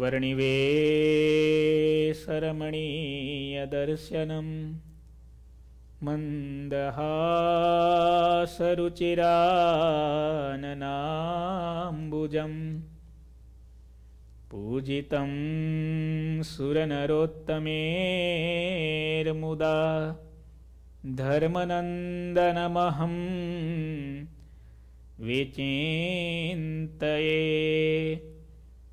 વર્ણિવે સરમણીયદર્શનમ મંદહાસરુચિરાનનાંબુજમ પૂજિતમ સુરનરોત્તમેર્મુદા ધર્મનંદનમહં વિચિંતયે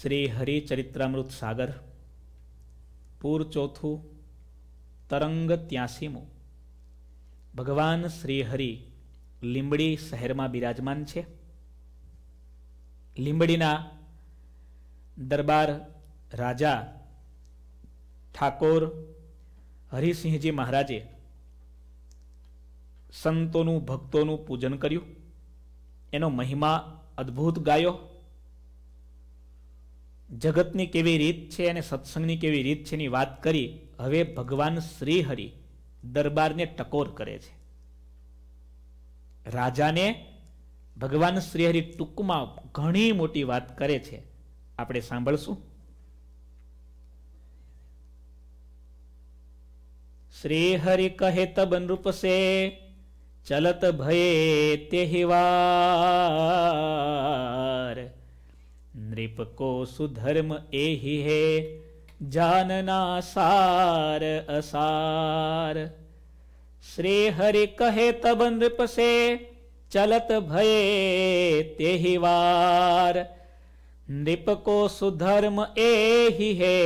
શ્રી હરિચરિત્રામૃત સાગર પૂર ચોથું તરંગ ત્યાસીમું ભગવાન શ્રી હરિ લીંબડી શહેરમાં બિરાજમાન છે લીંબડીના દરબાર રાજા ઠાકોર હરિસિંહજી મહારાજે સંતોનું ભક્તોનું પૂજન કર્યું એનો મહિમા અદ્ભુત ગાયો જગતની કેવી રીત છે અને સત્સંગની કેવી રીત છે ની વાત કરી હવે ભગવાન શ્રીહરિ દરબારને ટકોર કરે છે રાજાને ભગવાન શ્રીહરિ ટૂંકમાં ઘણી મોટી વાત કરે છે આપણે સાંભળશું શ્રીહરિ કહે તબ નૃપ સે ચલત ભયે તે હિવાર नृप को सुधर्म एहि है जानना सार असार श्री हरि कहे तब नृप से चलत भये तेहि वार नृप को सुधर्म एहि है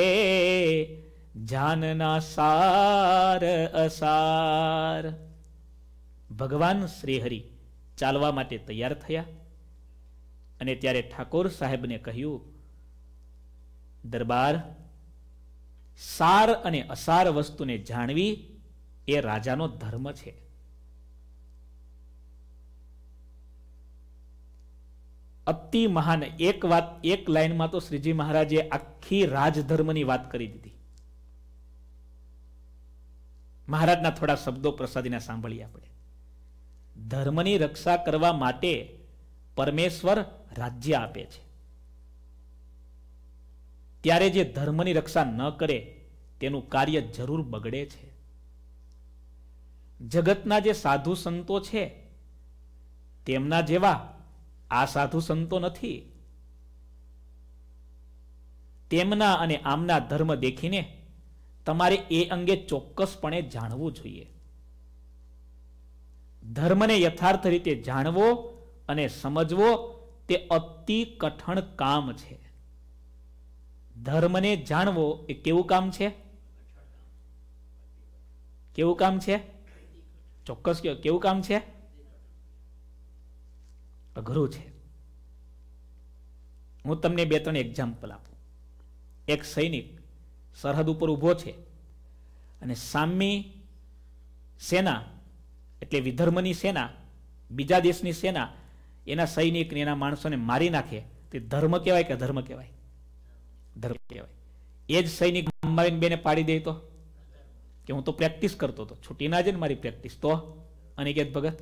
જાનના સાર અસાર ભગવાન શ્રીહરિ ચાલવા માટે તૈયાર થયા અને ત્યારે ઠાકોર સાહેબને કહ્યું દરબાર સાર અને અસાર વસ્તુને જાણવી એ રાજાનો ધર્મ છે અતિ મહાન એક વાત એક લાઈનમાં તો શ્રીજી મહારાજે આખી રાજધર્મની વાત કરી દીધી મહારાજના થોડા શબ્દો પ્રસાદીના સાંભળીએ આપણે ધર્મની રક્ષા કરવા માટે પરમેશ્વર રાજ્ય આપે છે ત્યારે જે ધર્મની રક્ષા ન કરે તેનું કાર્ય જરૂર બગડે છે જગતના જે સાધુ સંતો છે તેમના જેવા આ સાધુ સંતો નથી તેમના અને આમના ધર્મ દેખીને તમારે એ અંગે ચોક્કસપણે જાણવું જોઈએ ધર્મને યથાર્થ રીતે જાણવો અને સમજવો તે અતિ કઠણ કામ છે ધર્મને જાણવો એ કેવું કામ છે કેવું કામ છે ચોક્કસ કેવું કામ છે અઘરું છે હું તમને બે ત્રણ એક્ઝામ્પલ આપું એક સૈનિક સરહદ ઉપર ઊભો છે અને સામી સેના એટલે વિધર્મની સેના બીજા દેશની સેના એના સૈનિકને એના માણસોને મારી નાખે તે ધર્મ કહેવાય કે ધર્મ કહેવાય ધર્મ કહેવાય એ જ સૈનિક મારીને બેને પાડી દે તો કે હું તો પ્રેક્ટિસ કરતો હતો છૂટી ના જાય મારી પ્રેક્ટિસ તો અનિકેત ભગત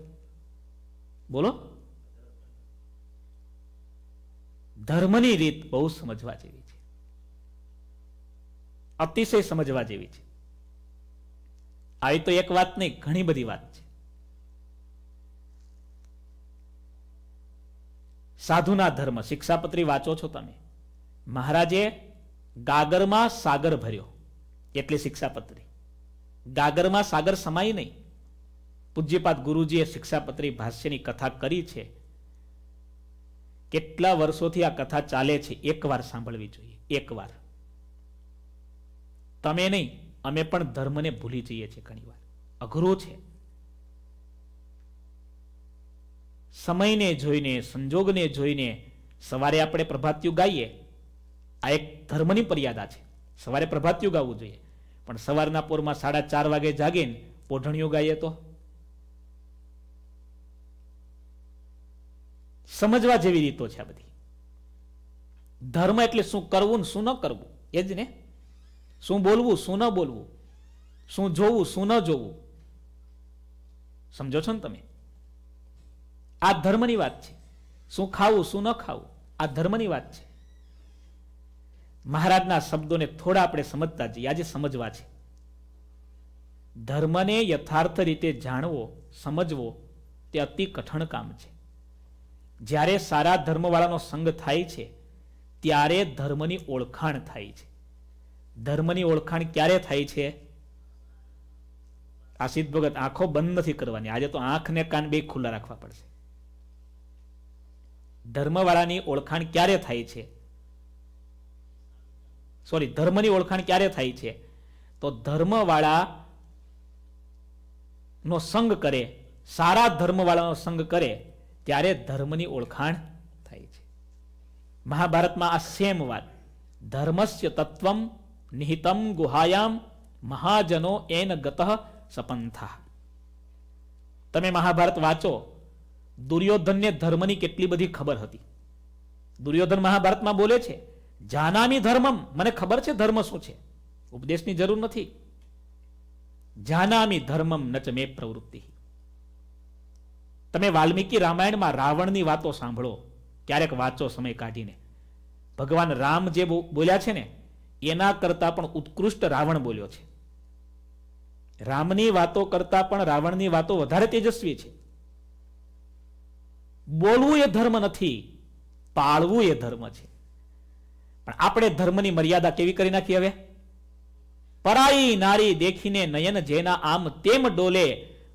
બોલો ધર્મની રીત બહુ સમજવા જેવી છે અતિશય સમજવા જેવી છે આવી તો એક વાત નહીં ઘણી બધી વાત છે સાધુના ધર્મ શિક્ષાપત્રી વાંચો છો તમે મહારાજે ગાગરમાં સાગર ભર્યો એટલે શિક્ષાપત્રી ગાગરમાં સાગર સમાય નહીં પૂજ્યપાત ગુરુજીએ શિક્ષાપત્રી ભાષ્યની કથા કરી છે કેટલા વર્ષોથી આ કથા ચાલે છે એક વાર સાંભળવી જોઈએ એકવાર તમે નહીં અમે પણ ધર્મને ભૂલી જઈએ છીએ ઘણી વાર અઘરો છે સમયને જોઈને સંજોગને જોઈને સવારે આપણે પ્રભાત્યુ ગાઈએ આ એક ધર્મની મર્યાદા છે સવારે પ્રભાત્યુ ગાવું જોઈએ પણ સવારના પોરમાં સાડા ચાર વાગે જાગીને પોઢણિયું ગાઈએ તો સમજવા જેવી રીતો છે આ બધી ધર્મ એટલે શું કરવું ને શું ન કરવું એ જ ને શું બોલવું શું ન બોલવું શું જોવું શું ન જોવું સમજો છો ને તમે આ ધર્મની વાત છે શું ખાવું શું ન ખાવું આ ધર્મની વાત છે મહારાજના શબ્દોને થોડા આપણે સમજતા જઈએ આજે સમજવા છે ધર્મને યથાર્થ રીતે જાણવો સમજવો તે અતિ કઠણ કામ છે જ્યારે સારા ધર્મવાળાનો સંગ થાય છે ત્યારે ધર્મની ઓળખાણ થાય છે ધર્મની ઓળખાણ ક્યારે થાય છે આ સિદ્ધ ભગત આંખો બંધ નથી કરવાની આજે તો આંખને કાન બે ખુલ્લા રાખવા પડશે ધર્મવાળાની ઓળખાણ ક્યારે થાય છે સોરી ધર્મની ઓળખાણ ક્યારે થાય છે તો ધર્મવાળા નો સંગ કરે સારા ધર્મવાળાનો સંગ કરે ત્યારે ધર્મની ઓળખાણ થાય છે મહાભારતમાં આ સેમ વાત ધર્મસ્ય તત્વમ નિહિતમ ગુહાયામ મહાજનો એન ગત સપંથા તમે મહાભારત વાંચો દુર્યોધનને ધર્મની કેટલી બધી ખબર હતી દુર્યોધન મહાભારતમાં બોલે છે જાનામી ધર્મમ મને ખબર છે ધર્મ શું છે ઉપદેશની જરૂર નથી જાનામી ધર્મમ નચ પ્રવૃત્તિ તમે વાલ્મીકી રામાયણમાં રાવણની વાતો સાંભળો ક્યારેક વાંચો સમય કાઢીને ભગવાન રામ જે બોલ્યા છે ને એના કરતાં પણ ઉત્કૃષ્ટ રાવણ બોલ્યો છે રામની વાતો કરતા પણ રાવણની વાતો વધારે તેજસ્વી છે બોલવું એ ધર્મ નથી પાળવું એ ધર્મ છે પણ આપણે ધર્મની મર્યાદા કેવી કરી નાખી હવે પરાઈ નારી દેખીને નયન જેના આમ તેમ ડોલે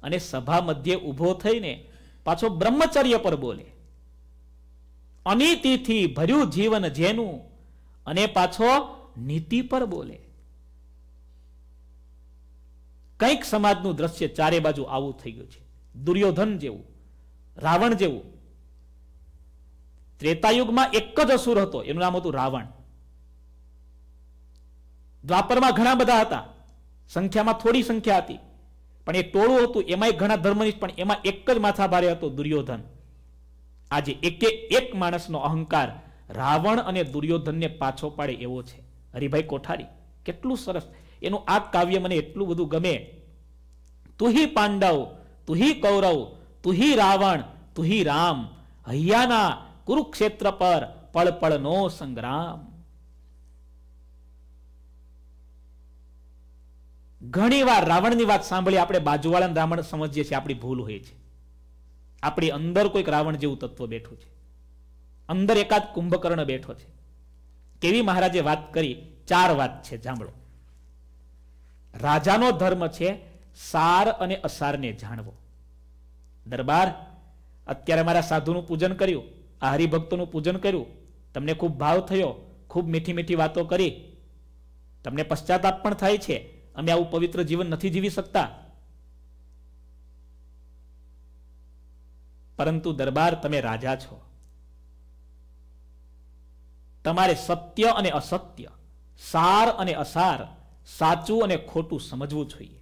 અને સભા મધ્યે ઊભો થઈને પાછો બ્રહ્મચર્ય પર બોલે અનિતિથી ભર્યું જીવન જેનું અને પાછો નીતિ પર બોલે કંઈક સમાજનું દ્રશ્ય ચારે બાજુ આવું થઈ ગયું છે દુર્યોધન જેવું રાવણ જેવું ત્રેતાયુગમાં એક જ અસુર હતો એનું નામ હતું રાવણ દ્વાપરમાં ઘણા બધા હતા સંખ્યામાં થોડી સંખ્યા હતી પણ એ ટોળું હતું એમાંય ઘણા ધર્મની પણ એમાં એક જ માથાભારે હતો દુર્યોધન આજે એકે એક માણસનો અહંકાર રાવણ અને દુર્યોધનને પાછો પાડે એવો છે હરિભાઈ કોઠારી કેટલું સરસ એનું આ કાવ્ય મને એટલું બધું ગમે તુહી પાંડવ તુહી કૌરવ તુહી રાવણ તુહી રામ હૈયાના કુરુક્ષેત્ર પર પળપળનો સંગ્રામ ઘણી વાર રાવણની વાત સાંભળી આપણે બાજુવાળાને રાવણ સમજીએ છીએ આપણી ભૂલ હોય છે આપણી અંદર કોઈક રાવણ જેવું તત્વ બેઠું છે અંદર એકાદ કુંભકર્ણ બેઠો છે કેવી મહારાજે વાત કરી ચાર વાત છે જાંભળો રાજાનો ધર્મ છે સાર અને અસારને જાણવો દરબાર અત્યારે મારા સાધુનું પૂજન કર્યું આ હરિભક્તોનું પૂજન કર્યું તમને ખૂબ ભાવ થયો ખૂબ મીઠી મીઠી વાતો કરી તમને પશ્ચાતાપ પણ થાય છે અમે આવું પવિત્ર જીવન નથી જીવી શકતા પરંતુ દરબાર તમે રાજા છો તમારે સત્ય અને અસત્ય સાર અને અસાર સાચું અને ખોટું સમજવું જોઈએ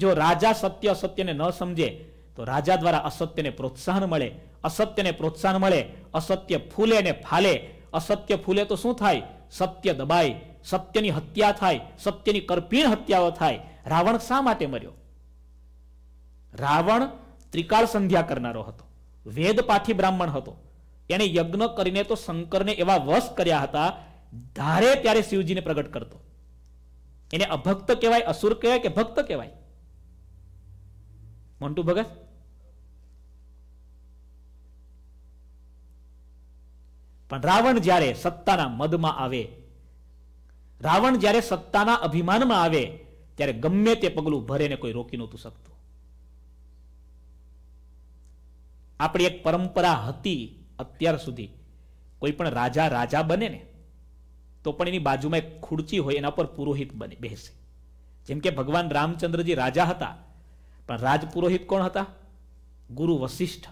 જો રાજા સત્ય અસત્યને ન સમજે તો રાજા દ્વારા અસત્યને પ્રોત્સાહન મળે અસત્યને પ્રોત્સાહન મળે અસત્ય ફૂલે ને ફાલે અસત્ય ફૂલે તો શું થાય સત્ય દબાય સત્યની હત્યા થાય સત્યની કરપીણ હત્યાઓ થાય રાવણ શા માટે મર્યો રાવણ ત્રિકાળ સંધ્યા કરનારો હતો વેદ પાઠી બ્રાહ્મણ હતો એને યજ્ઞ કરીને તો શંકરને એવા વશ કર્યા હતા ધારે ત્યારે શિવજીને પ્રગટ કરતો એને અભક્ત કહેવાય અસુર કહેવાય કે ભક્ત કહેવાય મોન્ટુ ભગત પણ રાવણ જ્યારે સત્તાના મદમાં આવે રાવણ જ્યારે સત્તાના અભિમાનમાં આવે ત્યારે ગમે તે પગલું ભરે ને કોઈ રોકી નહોતું શકતું આપણી એક પરંપરા હતી અત્યાર સુધી કોઈ પણ રાજા રાજા બને ને તો પણ એની બાજુમાં એક ખુરચી હોય એના પર પુરોહિત બને બેસે જેમ કે ભગવાન રામચંદ્રજી રાજા હતા પણ રાજ પુરોહિત કોણ હતા ગુરુ વશિષ્ઠ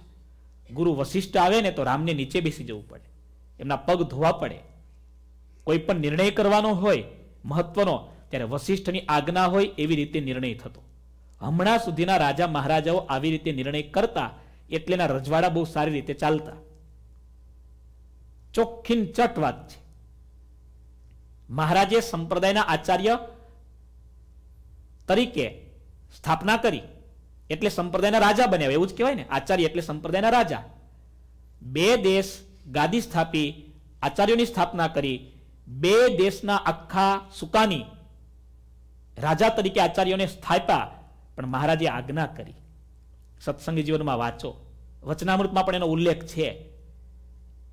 ગુરુ વશિષ્ઠ આવે ને તો રામને નીચે બેસી જવું પડે એમના પગ ધોવા પડે કોઈ પણ નિર્ણય કરવાનો હોય મહત્વનો ત્યારે વશિષ્ઠની આજ્ઞા હોય એવી રીતે નિર્ણય થતો હમણાં સુધીના રાજા મહારાજાઓ આવી રીતે નિર્ણય કરતા એટલે રજવાડા બહુ સારી રીતે ચાલતા ચોખ્ખીન ચટ વાત છે મહારાજે સંપ્રદાયના આચાર્ય તરીકે સ્થાપના કરી એટલે સંપ્રદાયના રાજા બન્યા એવું જ કહેવાય ને આચાર્ય એટલે સંપ્રદાયના રાજા બે દેશ ગાદી સ્થાપી આચાર્યોની સ્થાપના કરી બે દેશના આખા સુકાની રાજા તરીકે આચાર્યોને સ્થાપ્યા પણ મહારાજે આજ્ઞા કરી સત્સંગી જીવનમાં વાંચો વચનામૃતમાં પણ એનો ઉલ્લેખ છે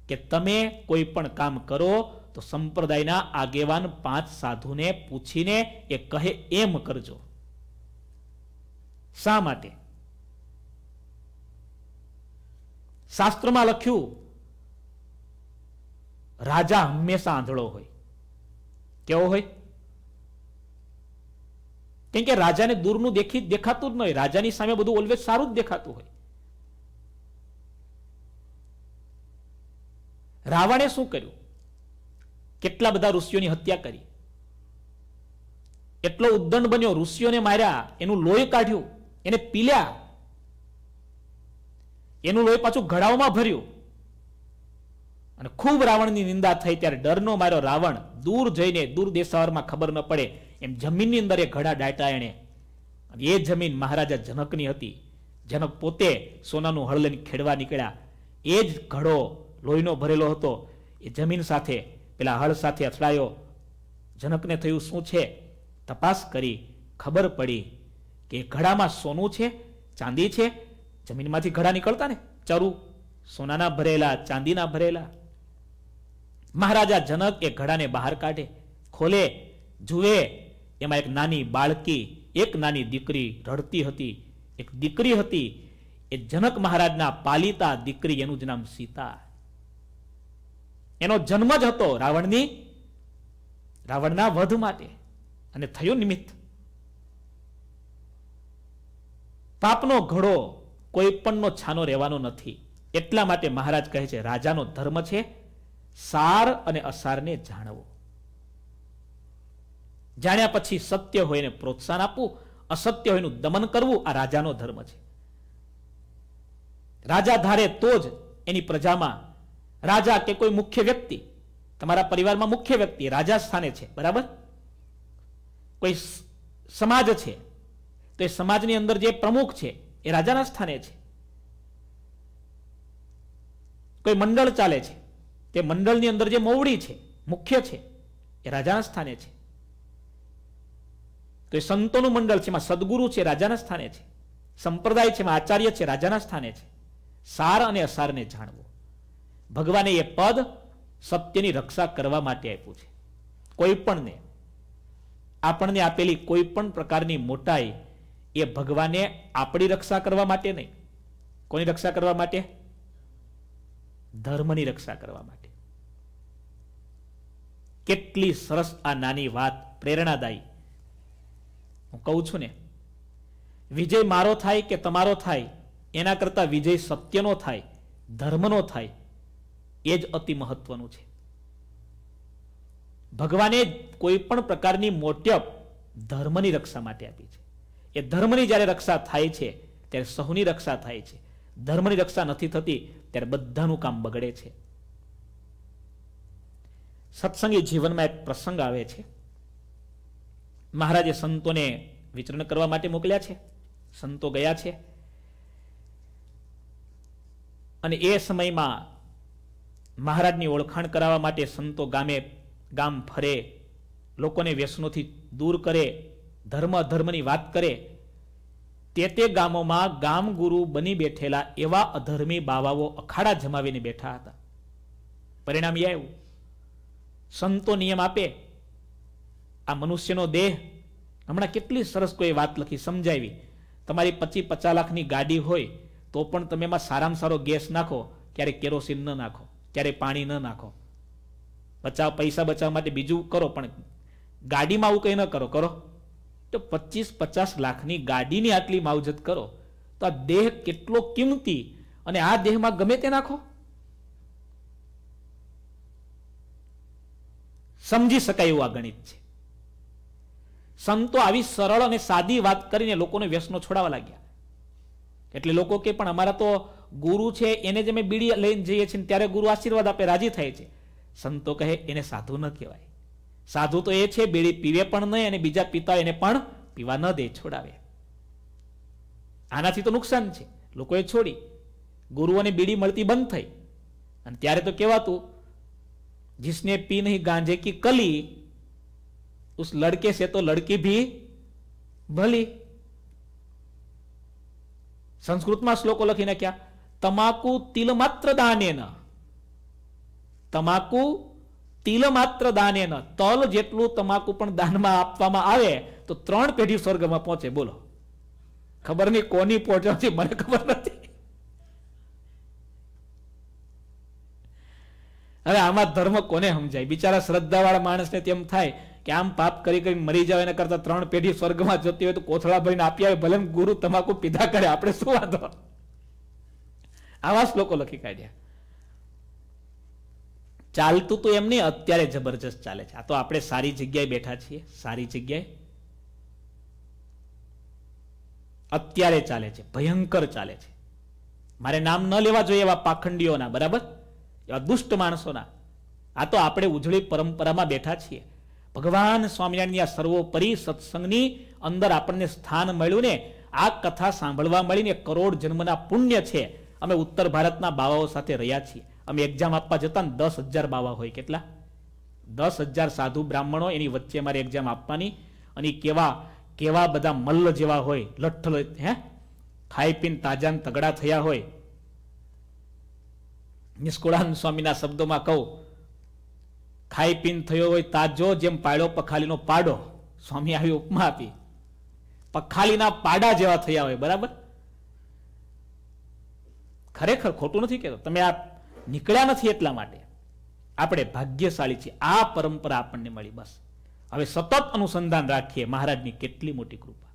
કે તમે કોઈ પણ કામ કરો તો સંપ્રદાયના આગેવાન પાંચ સાધુને પૂછીને એ કહે એમ કરજો શા માટે શાસ્ત્રમાં લખ્યું રાજા હંમેશા આંધળો હોય કેવો હોય કેમ કે રાજાને દૂરનું દેખી દેખાતું જ ન હોય રાજાની સામે બધું ઓલવેઝ સારું જ દેખાતું હોય રાવણે શું કર્યું કેટલા બધા ઋષિઓની હત્યા કરી એટલો ઉદ્દંડ બન્યો ઋષિઓને માર્યા એનું લોહી કાઢ્યું એને પીલ્યા એનું લોહી પાછું ઘડાઓમાં ભર્યું અને ખૂબ રાવણની નિંદા થઈ ત્યારે ડરનો મારો રાવણ દૂર જઈને દૂર દેશાવરમાં ખબર ન પડે એમ જમીનની અંદર એ ઘડા ડાટા એણે અને એ જમીન મહારાજા જનકની હતી જનક પોતે સોનાનું હળ લઈને ખેડવા નીકળ્યા એ જ ઘડો લોહીનો ભરેલો હતો એ જમીન સાથે પેલા હળ સાથે અથડાયો જનકને થયું શું છે તપાસ કરી ખબર પડી કે ઘડામાં સોનું છે ચાંદી છે જમીનમાંથી ઘડા નીકળતા ને ચરુ સોનાના ભરેલા ચાંદીના ભરેલા મહારાજા જનક એ ઘડાને બહાર કાઢે ખોલે જુએ એમાં એક નાની બાળકી એક નાની દીકરી રડતી હતી એક દીકરી હતી એ જનક મહારાજના પાલિતા દીકરી એનું જ નામ સીતા એનો જન્મ જ હતો રાવણની રાવણના વધ માટે અને થયું નિમિત્ત પાપનો ઘડો કોઈ પણનો છાનો રહેવાનો નથી એટલા માટે મહારાજ કહે છે રાજાનો ધર્મ છે સાર અને અસારને જાણવો જાણ્યા પછી સત્ય હોય એને પ્રોત્સાહન આપવું અસત્ય હોય એનું દમન કરવું આ રાજાનો ધર્મ છે રાજા ધારે તો જ એની પ્રજામાં રાજા કે કોઈ મુખ્ય વ્યક્તિ તમારા પરિવારમાં મુખ્ય વ્યક્તિ રાજા સ્થાને છે બરાબર કોઈ સમાજ છે તો એ સમાજની અંદર જે પ્રમુખ છે એ રાજાના સ્થાને છે કોઈ મંડળ ચાલે છે તે મંડળની અંદર જે મોવડી છે મુખ્ય છે એ રાજાના સ્થાને છે તો એ સંતોનું મંડળ છે એમાં સદગુરુ છે રાજાના સ્થાને છે સંપ્રદાય છે એમાં આચાર્ય છે રાજાના સ્થાને છે સાર અને અસારને જાણવો ભગવાને એ પદ સત્યની રક્ષા કરવા માટે આપ્યું છે કોઈ પણને આપણને આપેલી કોઈ પણ પ્રકારની મોટાઈ એ ભગવાને આપણી રક્ષા કરવા માટે નહીં કોની રક્ષા કરવા માટે ધર્મની રક્ષા કરવા માટે કેટલી સરસ આ નાની વાત પ્રેરણાદાયી હું કહું છું ને વિજય મારો થાય કે તમારો થાય એના કરતા વિજય સત્યનો થાય ધર્મનો થાય એ જ અતિ મહત્વનું છે ભગવાને કોઈ પણ પ્રકારની મોટ્યપ ધર્મની રક્ષા માટે આપી છે એ ધર્મની જ્યારે રક્ષા થાય છે ત્યારે સહુની રક્ષા થાય છે ધર્મની રક્ષા નથી થતી ત્યારે બધાનું કામ બગડે છે સત્સંગી જીવનમાં એક પ્રસંગ આવે છે મહારાજે સંતોને વિચરણ કરવા માટે મોકલ્યા છે સંતો ગયા છે અને એ સમયમાં મહારાજની ઓળખાણ કરાવવા માટે સંતો ગામે ગામ ફરે લોકોને વ્યસનોથી દૂર કરે ધર્મ ધર્મની વાત કરે તે તે ગામોમાં ગામ ગુરુ બની બેઠેલા એવા અધર્મી બાવાઓ અખાડા જમાવીને બેઠા હતા પરિણામ એ આવ્યું સંતો નિયમ આપે આ મનુષ્યનો દેહ હમણાં કેટલી સરસ કોઈ વાત લખી સમજાવી તમારી પચી પચાસ લાખની ગાડી હોય તો પણ તમે એમાં સારામાં સારો ગેસ નાખો ક્યારેક કેરોસીન ન નાખો ક્યારેક પાણી ન નાખો બચાવ પૈસા બચાવવા માટે બીજું કરો પણ ગાડીમાં આવું કંઈ ન કરો કરો તો પચીસ પચાસ લાખની ગાડીની આટલી માવજત કરો તો આ દેહ કેટલો કિંમતી અને આ દેહમાં ગમે તે નાખો સમજી શકાય એવું આ ગણિત છે સંતો આવી સરળ અને સાદી વાત કરીને લોકોને વ્યસનો છોડાવા લાગ્યા એટલે લોકો કે પણ અમારા તો ગુરુ છે એને જે અમે બીડી લઈને જઈએ છીએ ત્યારે ગુરુ આશીર્વાદ આપે રાજી થાય છે સંતો કહે એને સાધુ ન કહેવાય સાધુ તો એ છે બીડી પીવે પણ નહીં અને બીજા પિતા એને પણ પીવા ન દે છોડાવે આનાથી તો નુકસાન છે લોકોએ છોડી ગુરુઓને બીડી મળતી બંધ થઈ અને ત્યારે તો કહેવાતું જિસને પી નહીં ગાંજે કી કલી ઉસ લડકે છે તો લડકી ભી ભલી સંસ્કૃતમાં શ્લોકો લખી નાખ્યા તમાકુ તિલ માત્ર દાનેના તમાકુ તિલ માત્ર દાને ન તલ જેટલું તમાકુ પણ દાનમાં આપવામાં આવે તો ત્રણ પેઢી સ્વર્ગમાં પહોંચે બોલો ખબર નહીં કોની પહોંચવાથી મને ખબર નથી હવે આમાં ધર્મ કોને સમજાય બિચારા શ્રદ્ધાવાળા માણસને તેમ થાય કે આમ પાપ કરી કરી મરી જાવ એના કરતા ત્રણ પેઢી સ્વર્ગમાં જતી હોય તો કોથળા ભરીને આપી આવે ભલે ગુરુ તમાકુ પીધા કરે આપણે શું વાંધો આવા શ્લોકો લખી કાઢ્યા ચાલતું તો એમ નહીં અત્યારે જબરજસ્ત ચાલે છે આ તો આપણે સારી જગ્યાએ બેઠા છીએ સારી જગ્યાએ અત્યારે ચાલે છે ભયંકર ચાલે છે મારે નામ ન લેવા જોઈએ એવા પાખંડીઓના બરાબર એવા દુષ્ટ માણસોના આ તો આપણે ઉજળી પરંપરામાં બેઠા છીએ ભગવાન સ્વામિનારાયણની આ સર્વોપરી સત્સંગની અંદર આપણને સ્થાન મળ્યું ને આ કથા સાંભળવા મળીને કરોડ જન્મના પુણ્ય છે અમે ઉત્તર ભારતના બાવાઓ સાથે રહ્યા છીએ અમે એક્ઝામ આપવા જતા ને દસ હજાર બાવા હોય કેટલા દસ હજાર સાધુ બ્રાહ્મણો એની વચ્ચે અમારે એક્ઝામ આપવાની અને કેવા કેવા બધા મલ્લ જેવા હોય લઠ્ઠ હે ખાઈ પીને તાજા તગડા થયા હોય નિષ્કુળાનંદ સ્વામીના શબ્દોમાં કહું ખાઈ પીન થયો હોય તાજો જેમ પાડો પખાલીનો પાડો સ્વામી આવી ઉપમા આપી પખાલીના પાડા જેવા થયા હોય બરાબર ખરેખર ખોટું નથી કેતો તમે આ નીકળ્યા નથી એટલા માટે આપણે ભાગ્યશાળી છીએ આ પરંપરા આપણને મળી બસ હવે સતત અનુસંધાન રાખીએ મહારાજની કેટલી મોટી કૃપા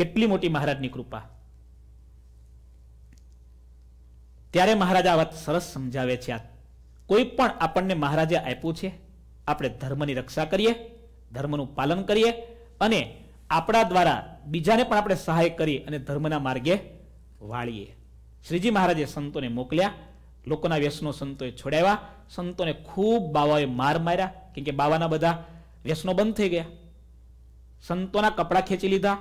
કેટલી મોટી મહારાજની કૃપા ત્યારે મહારાજ આ વાત સરસ સમજાવે છે આ કોઈ પણ આપણને મહારાજે આપ્યું છે આપણે ધર્મની રક્ષા કરીએ ધર્મનું પાલન કરીએ અને આપણા દ્વારા બીજાને પણ આપણે સહાય કરીએ અને ધર્મના માર્ગે વાળીએ શ્રીજી મહારાજે સંતોને મોકલ્યા લોકોના વ્યસનો સંતોએ છોડાવ્યા સંતોને ખૂબ બાવાએ માર માર્યા કેમ કે બાવાના બધા વ્યસનો બંધ થઈ ગયા સંતોના કપડાં ખેંચી લીધા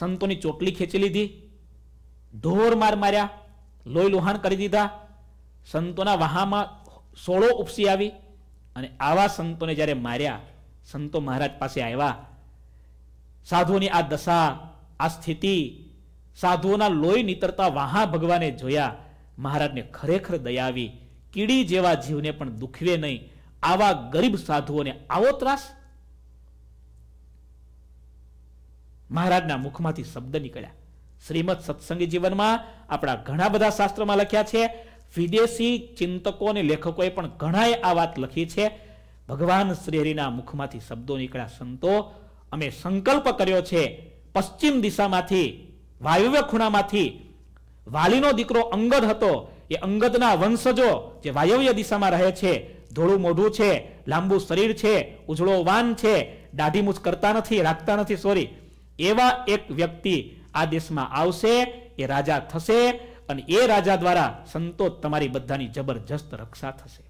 સંતોની ચોટલી ખેંચી લીધી ઢોર માર માર્યા લોહી લોહાણ કરી દીધા સંતોના વાહામાં સોળો ઉપસી આવી અને આવા સંતોને જ્યારે માર્યા સંતો મહારાજ પાસે આવ્યા સાધુની આ દશા આ સ્થિતિ સાધુઓના લોહી નીતરતા વાહા ભગવાને જોયા મહારાજને ખરેખર દયાવી કીડી જેવા જીવને પણ દુખવે નહીં આવા ગરીબ સાધુઓને આવો ત્રાસ મહારાજના મુખમાંથી શબ્દ નીકળ્યા શ્રીમદ સત્સંગી જીવનમાં આપણા ઘણા બધા શાસ્ત્રમાં લખ્યા છે વિદેશી ચિંતકો અને લેખકોએ પણ ઘણાએ આ વાત લખી છે ભગવાન શ્રીહરિના મુખમાંથી શબ્દો નીકળ્યા સંતો અમે સંકલ્પ કર્યો છે પશ્ચિમ દિશામાંથી વાયવ્ય ખૂણામાંથી વાલીનો દીકરો અંગદ હતો એ અંગદના વંશજો જે વાયવ્ય દિશામાં રહે છે ધોળું મોઢું છે લાંબુ શરીર છે ઉજળો વાન છે દાઢીમૂછ કરતા નથી રાખતા નથી સોરી એવા એક વ્યક્તિ આ દેશમાં આવશે એ રાજા થશે અને એ રાજા દ્વારા સંતો તમારી બધાની જબરજસ્ત રક્ષા થશે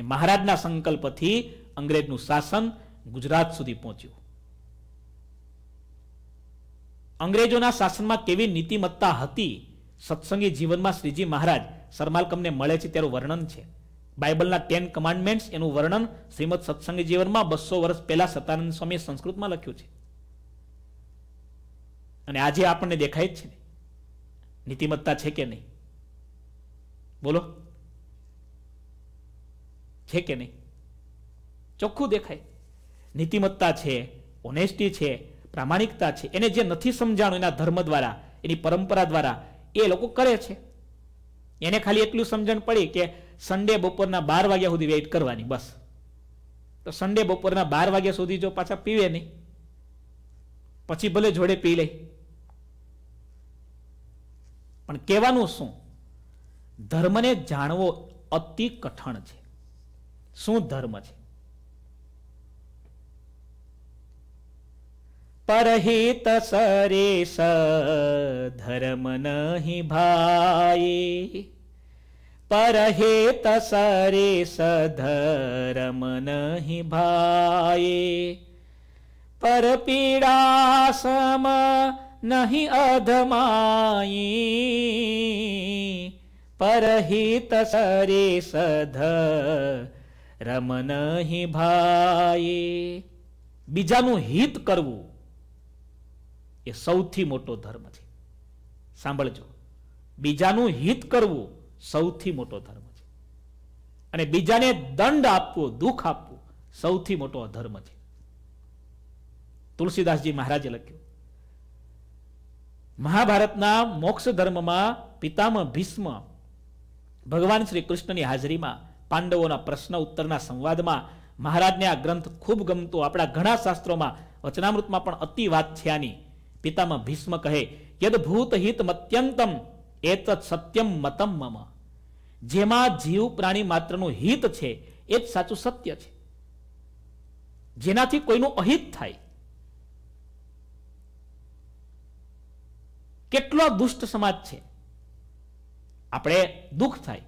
એ મહારાજના સંકલ્પથી અંગ્રેજનું શાસન ગુજરાત સુધી પહોંચ્યું અંગ્રેજોના શાસનમાં કેવી નીતિમત્તા હતી સત્સંગી જીવનમાં શ્રીજી મહારાજ સરમાલકમને મળે છે તેનું વર્ણન છે બાઇબલના ટેન કમાન્ડમેન્ટ્સ એનું વર્ણન શ્રીમદ સત્સંગી જીવનમાં બસો વર્ષ પહેલા સતાનંદ સ્વામી સંસ્કૃતમાં લખ્યું છે અને આજે આપણને દેખાય જ છે ને નીતિમત્તા છે કે નહીં બોલો છે કે નહીં ચોખ્ખું દેખાય નીતિમત્તા છે ઓનેસ્ટી છે પ્રામાણિકતા છે એને જે નથી સમજાણું એના ધર્મ દ્વારા એની પરંપરા દ્વારા એ લોકો કરે છે એને ખાલી એટલું સમજણ પડી કે સન્ડે બપોરના બાર વાગ્યા સુધી વેઇટ કરવાની બસ તો સન્ડે બપોરના બાર વાગ્યા સુધી જો પાછા પીવે નહીં પછી ભલે જોડે પી લે પણ કહેવાનું શું ધર્મને જાણવો અતિ કઠણ છે શું ધર્મ છે પરહિત સરે સ ધર્મ નહી ભાઈ પરહિત સરેશ ધર્મ નહી ભાઈ પરપીડાસમ નહીં અધમાઈ પરહિત સરે સરેશ ધર્મ નહીં ભાઈ બીજાનું હિત કરવું એ સૌથી મોટો ધર્મ છે સાંભળજો બીજાનું હિત કરવું સૌથી મોટો ધર્મ છે અને બીજાને દંડ આપવો દુઃખ આપવું સૌથી મોટો અધર્મ છે તુલસીદાસજી મહારાજે લખ્યું મહાભારતના મોક્ષ ધર્મમાં પિતામ ભીષ્મ ભગવાન શ્રી કૃષ્ણની હાજરીમાં પાંડવોના પ્રશ્ન ઉત્તરના સંવાદમાં મહારાજને આ ગ્રંથ ખૂબ ગમતો આપણા ઘણા શાસ્ત્રોમાં વચનામૃતમાં પણ અતિ વાત છે આની પિતામહ ભીષ્મ કહે યદ ભૂત હિત મત્યંતમ એતત સત્યમ મતમ મમ જેમાં જીવ પ્રાણી માત્રનું હિત છે એ જ સાચું સત્ય છે જેનાથી કોઈનું અહિત થાય કેટલો દુષ્ટ સમાજ છે આપણે દુઃખ થાય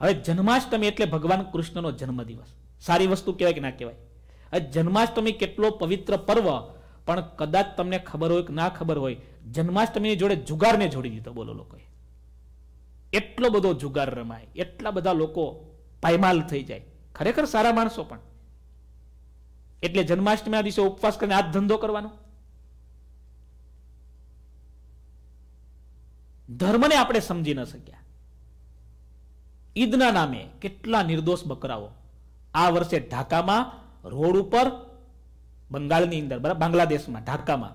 હવે જન્માષ્ટમી એટલે ભગવાન કૃષ્ણનો જન્મદિવસ સારી વસ્તુ કહેવાય કે ના કહેવાય જન્માષ્ટમી કેટલો પવિત્ર પર્વ પણ કદાચ તમને ખબર હોય કે ના ખબર હોય જન્માષ્ટમીની જોડે જુગારને જોડી દીધો બોલો લોકોએ એટલો બધો જુગાર રમાય એટલા બધા લોકો પાયમાલ થઈ જાય ખરેખર સારા માણસો પણ એટલે જન્માષ્ટમીના દિવસે ઉપવાસ કરીને હાથ ધંધો કરવાનો ધર્મને આપણે સમજી ન શક્યા ઈદના નામે કેટલા નિર્દોષ બકરાઓ આ વર્ષે ઢાકામાં રોડ ઉપર બંગાળની અંદર બરાબર બાંગ્લાદેશમાં ઢાકામાં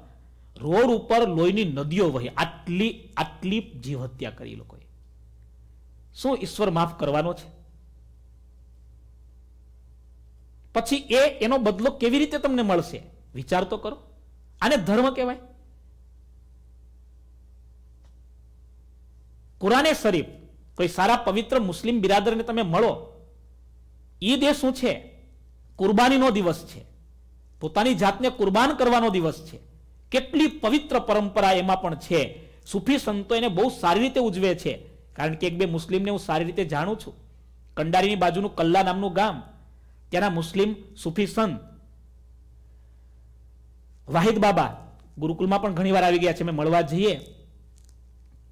રોડ ઉપર લોહીની નદીઓ વહી આટલી આટલી જીવ હત્યા કરી લોકોએ શું ઈશ્વર માફ કરવાનો છે પછી એ એનો બદલો કેવી રીતે તમને મળશે વિચાર તો કરો આને ધર્મ કહેવાય કુરાને શરીફ કોઈ સારા પવિત્ર મુસ્લિમ બિરાદરને તમે મળો ઈદ એ શું છે કુરબાનીનો દિવસ છે પોતાની જાતને કુરબાન કરવાનો દિવસ છે કેટલી પવિત્ર પરંપરા એમાં પણ છે સુફી સંતો એને બહુ સારી રીતે ઉજવે છે કારણ કે એક બે મુસ્લિમને હું સારી રીતે જાણું છું કંડારીની બાજુનું કલ્લા નામનું ગામ ત્યાંના મુસ્લિમ સુફી સંત વાહિદ બાબા ગુરુકુલમાં પણ ઘણીવાર આવી ગયા છે મેં મળવા જઈએ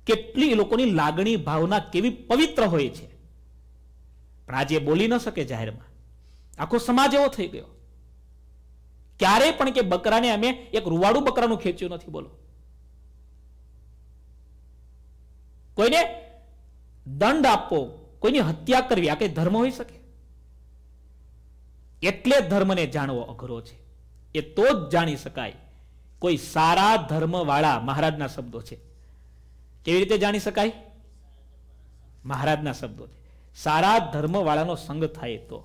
કેટલી એ લોકોની લાગણી ભાવના કેવી પવિત્ર હોય છે પણ આજે બોલી ન શકે જાહેરમાં આખો સમાજ એવો થઈ ગયો ક્યારે પણ કે બકરાને અમે એક રૂવાડું બકરાનું ખેંચ્યું નથી બોલો કોઈને દંડ આપવો કોઈની હત્યા કરવી આ કઈ ધર્મ હોઈ શકે એટલે ધર્મને જાણવો અઘરો છે એ તો જ જાણી શકાય કોઈ સારા ધર્મ વાળા મહારાજના શબ્દો છે કેવી રીતે જાણી શકાય મહારાજના શબ્દો છે સારા ધર્મ વાળાનો સંગ થાય તો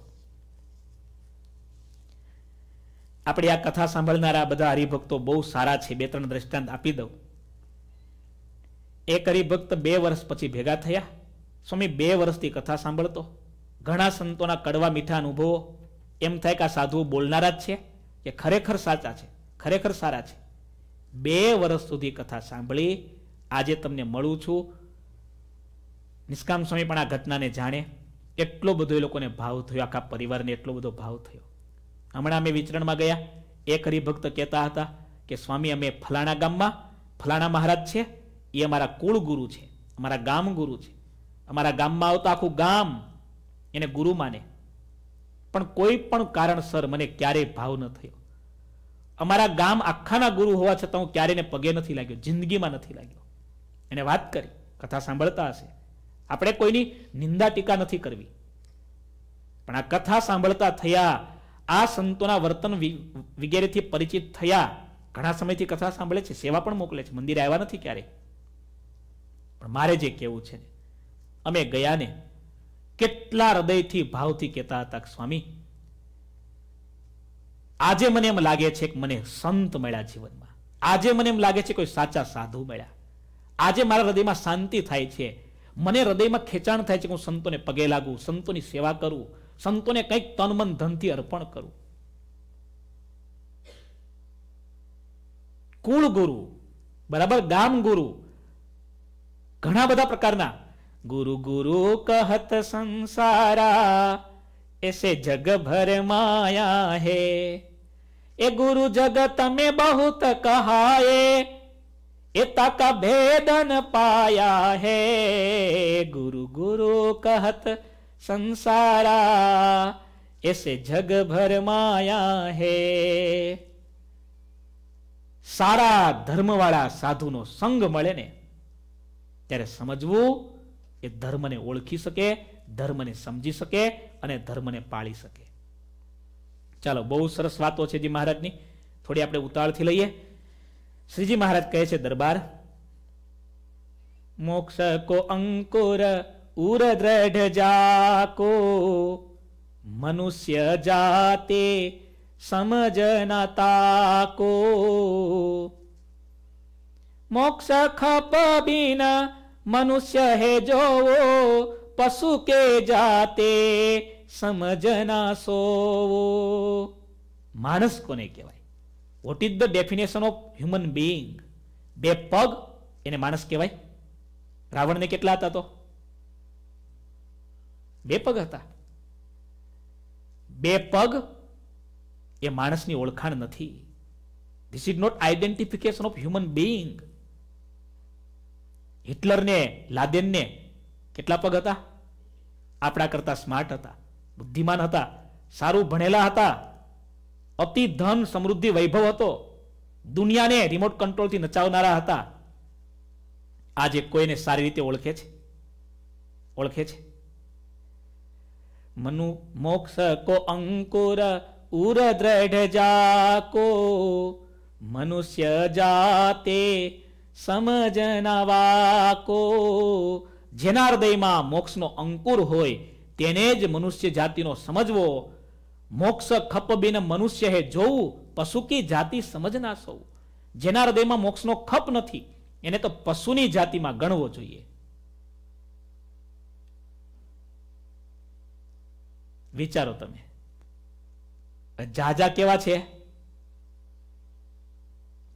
આપણી આ કથા સાંભળનારા બધા હરિભક્તો બહુ સારા છે બે ત્રણ દ્રષ્ટાંત આપી દઉં એક હરિભક્ત બે વર્ષ પછી ભેગા થયા સ્વામી બે વર્ષથી કથા સાંભળતો ઘણા સંતોના કડવા મીઠા અનુભવો એમ થાય કે આ સાધુઓ બોલનારા જ છે કે ખરેખર સાચા છે ખરેખર સારા છે બે વર્ષ સુધી કથા સાંભળી આજે તમને મળું છું નિષ્કામ સ્વામી પણ આ ઘટનાને જાણે એટલો બધો એ લોકોને ભાવ થયો આખા પરિવારને એટલો બધો ભાવ થયો હમણાં અમે વિચરણમાં ગયા એક હરિભક્ત કહેતા હતા કે સ્વામી અમે ફલાણા ગામમાં ફલાણા મહારાજ છે એ અમારા કુળગુરુ છે અમારા ગામ ગુરુ છે અમારા ગામમાં આવતા આખું ગામ એને ગુરુ માને પણ કોઈ પણ કારણસર મને ક્યારેય ભાવ ન થયો અમારા ગામ આખાના ગુરુ હોવા છતાં હું ક્યારેય પગે નથી લાગ્યો જિંદગીમાં નથી લાગ્યો એને વાત કરી કથા સાંભળતા હશે આપણે કોઈની નિંદા ટીકા નથી કરવી પણ આ કથા સાંભળતા થયા આ સંતોના વર્તન વગેરેથી પરિચિત થયા ઘણા સમયથી કથા સાંભળે છે સેવા પણ મોકલે છે મંદિરે આવ્યા નથી ક્યારે પણ મારે જે કેવું છે અમે ગયાને કેટલા હૃદયથી ભાવથી કહેતા હતા સ્વામી આજે મને એમ લાગે છે કે મને સંત મળ્યા જીવનમાં આજે મને એમ લાગે છે કોઈ સાચા સાધુ મળ્યા આજે મારા હૃદયમાં શાંતિ થાય છે મને હૃદયમાં ખેંચાણ થાય છે કે હું સંતોને પગે લાગુ સંતોની સેવા કરું સંતોને કંઈક તન મન ધનથી અર્પણ કરું કુળ ગુરુ બરાબર ગામ ગુરુ ઘણા બધા પ્રકારના ગુરુ ગુરુ કહત સંસારા એસે જગ ભર માયા હે એ ગુરુ જગ તમે બહુત કહાએ એ તક ભેદન પાયા હે ગુરુ ગુરુ કહત संसारा ऐसे जग भर माया है સારા ધર્મવાળા સાધુનો સંગ મળે ને ત્યારે સમજવું એ ધર્મને ઓળખી શકે ધર્મને સમજી શકે અને ધર્મને પાળી શકે ચાલો બહુ સરસ વાતો છે જી મહારાજની થોડી આપણે ઉતાળથી લઈએ શ્રીજી મહારાજ કહે છે દરબાર મોક્ષ કો અંકુર ઉરદ્રઢ દ્રઢ જાકો મનુષ્ય જાતે સમજના તાકો મોક્ષ ખપ બિન મનુષ્ય હે જોવો પશુ કે જાતે સમજના સોવો માણસ કોને કહેવાય what is the definition of human being બે પગ એને માણસ કહેવાય રાવણને કેટલા હતા તો બે પગ હતા બે પગ એ માણસની ઓળખાણ નથી this is not identification of human being હિટલરને લાદેનને કેટલા પગ હતા આપણા કરતા સ્માર્ટ હતા બુદ્ધિમાન હતા સારું ભણેલા હતા અતિ ધન સમૃદ્ધિ વૈભવ હતો દુનિયાને રિમોટ કંટ્રોલથી નચાવનારા હતા આજે કોઈને સારી રીતે ઓળખે છે ઓળખે છે મનુ મોક્ષ કો અંકુર उर दृढ़ जाको મનુષ્ય જાતે સમજનાવા કો જેના હૃદયમાં મોક્ષનો અંકુર હોય તેને જ મનુષ્ય જાતિનો સમજવો મોક્ષ ખપ બિન મનુષ્ય હે જોવું પશુકી જાતિ સમજના સૌ જેના હૃદયમાં મોક્ષનો ખપ નથી એને તો પશુની જાતિમાં ગણવો જોઈએ વિચારો તમે જાજા કેવા છે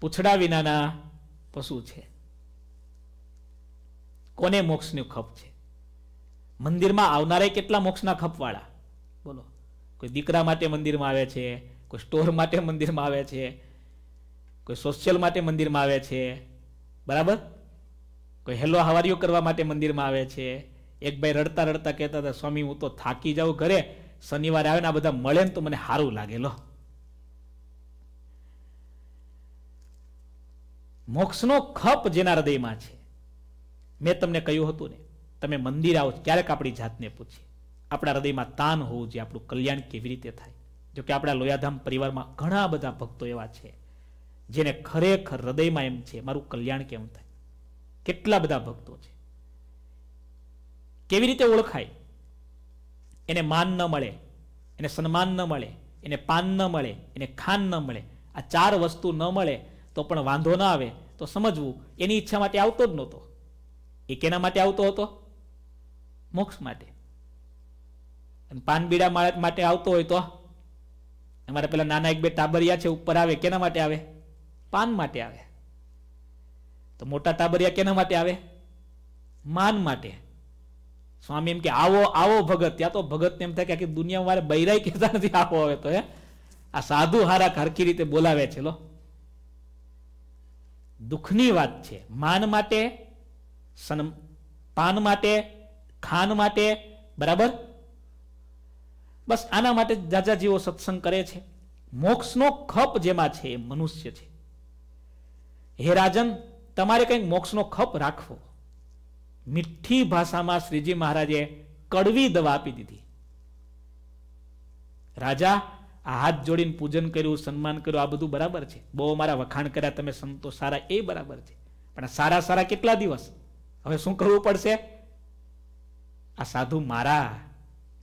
પૂછડા વિનાના પશુ છે કોને મોક્ષની ખપ છે મંદિરમાં આવનારે કેટલા મોક્ષના ખપવાળા બોલો કોઈ દીકરા માટે મંદિરમાં આવે છે કોઈ સ્ટોર માટે મંદિરમાં આવે છે કોઈ સોશિયલ માટે મંદિરમાં આવે છે બરાબર કોઈ હેલો હવારીઓ કરવા માટે મંદિરમાં આવે છે એક ભાઈ રડતા રડતા કહેતા હતા સ્વામી હું તો થાકી જાઉં ઘરે શનિવારે આવે ને આ બધા મળે ને તો મને સારું લાગેલો મોક્ષનો ખપ જેના હૃદયમાં છે મેં તમને કહ્યું હતું ને તમે મંદિર આવો ક્યારેક આપણી જાતને પૂછીએ આપણા હૃદયમાં તાન હોવું જોઈએ આપણું કલ્યાણ કેવી રીતે થાય જોકે આપણા લોયાધામ પરિવારમાં ઘણા બધા ભક્તો એવા છે જેને ખરેખર હૃદયમાં એમ છે મારું કલ્યાણ કેમ થાય કેટલા બધા ભક્તો છે કેવી રીતે ઓળખાય એને માન ન મળે એને સન્માન ન મળે એને પાન ન મળે એને ખાન ન મળે આ ચાર વસ્તુ ન મળે તો પણ વાંધો ન આવે તો સમજવું એની ઈચ્છા માટે આવતો જ નહોતો એ કેના માટે આવતો હતો મોક્ષ માટે અને પાનબીડા માટે આવતો હોય તો અમારે પેલા નાના એક બે ટાબરિયા છે ઉપર આવે કેના માટે આવે પાન માટે આવે તો મોટા ટાબરિયા કેના માટે આવે માન માટે સ્વામી એમ કે આવો આવો ભગત ત્યાં તો ભગત એમ થાય કે આખી દુનિયા મારે બૈરાઈ કહેતા નથી આવો હવે તો હે આ સાધુ હારા હરખી રીતે બોલાવે છે લો દુઃખની વાત છે માન માટે સન પાન માટે ખાન માટે બરાબર બસ આના માટે જાજાજીઓ સત્સંગ કરે છે મોક્ષનો ખપ જેમાં છે એ મનુષ્ય છે હે રાજન તમારે કંઈક મોક્ષનો ખપ રાખવો મીઠી ભાષામાં શ્રીજી મહારાજે કડવી દવા આપી દીધી રાજા આ હાથ જોડીને પૂજન કર્યું સન્માન કર્યું આ બધું બરાબર છે બહુ મારા વખાણ કર્યા તમે સંતો સારા એ બરાબર છે પણ સારા સારા કેટલા દિવસ હવે શું કરવું પડશે આ સાધુ મારા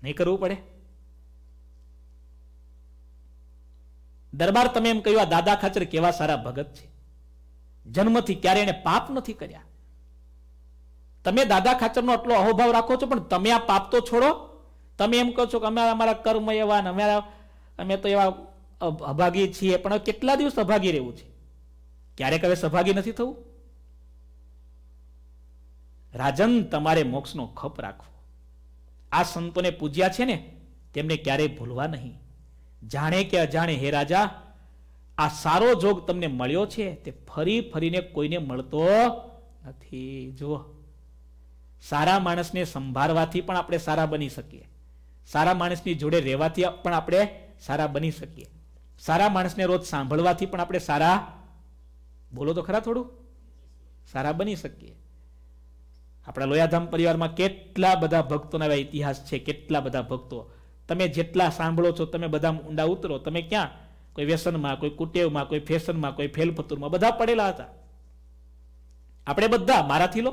નહીં કરવું પડે દરબાર તમે એમ કહ્યું આ દાદા ખાચર કેવા સારા ભગત છે જન્મથી ક્યારે એને પાપ નથી કર્યા તમે દાદા ખાચરનો આટલો અહોભાવ રાખો છો પણ તમે આ પાપ તો છોડો તમે એમ કહો છો કે અમે અમારા કર્મ એવા અમે અમે તો એવા અભાગી છીએ પણ કેટલા દિવસ અભાગી રહેવું છે ક્યારેક હવે સભાગી નથી થવું રાજન તમારે મોક્ષનો ખપ રાખવો આ સંતોને પૂજ્યા છે ને તેમને ક્યારેય ભૂલવા નહીં જાણે કે અજાણે હે રાજા આ સારો જોગ તમને મળ્યો છે તે ફરી ફરીને કોઈને મળતો નથી જુઓ સારા માણસને સંભાળવાથી પણ આપણે સારા બની શકીએ સારા માણસની જોડે રહેવાથી પણ આપણે સારા બની શકીએ સારા માણસને રોજ સાંભળવાથી પણ આપણે સારા બોલો તો ખરા થોડું સારા બની શકીએ આપણા લોયાધામ પરિવારમાં કેટલા બધા ભક્તોના એવા ઇતિહાસ છે કેટલા બધા ભક્તો તમે જેટલા સાંભળો છો તમે બધા ઊંડા ઉતરો તમે ક્યાં કોઈ વ્યસનમાં કોઈ કુટેવમાં કોઈ ફેશનમાં કોઈ ફેલફતુરમાં બધા પડેલા હતા આપણે બધા મારાથી લો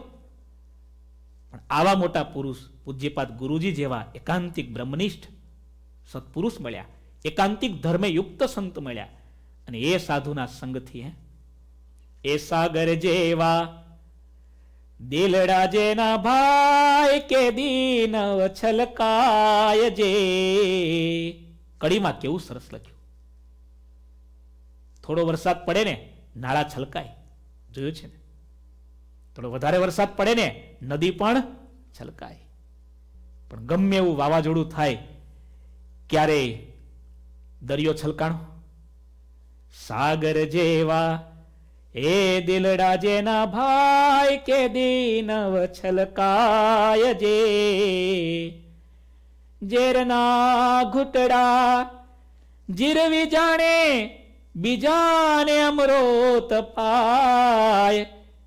પણ આવા મોટા પુરુષ પૂજ્યપાદ ગુરુજી જેવા એકાંતિક બ્રહ્મનિષ્ઠ સત્પુરુષ મળ્યા એકાંતિક ધર્મયુક્ત સંત મળ્યા અને એ સાધુના સંગથી હે એ સાગર જેવા દિલડા જેના ભાઈ કે દીન છલકાય જે કડીમાં કેવું સરસ લખ્યું થોડો વરસાદ પડે ને નાળા છલકાય જોયું છે ને થોડો વધારે વરસાદ પડે ને નદી પણ છલકાય પણ ગમે એવું વાવાઝોડું થાય ક્યારે દરિયો છલકાણો સાગર જેવા એ દિલડા જેના ભાઈ કે દીનવ છલકાય જે જેરના ઘૂંટડા જીરવી જાણે બીજાને અમરોત પાય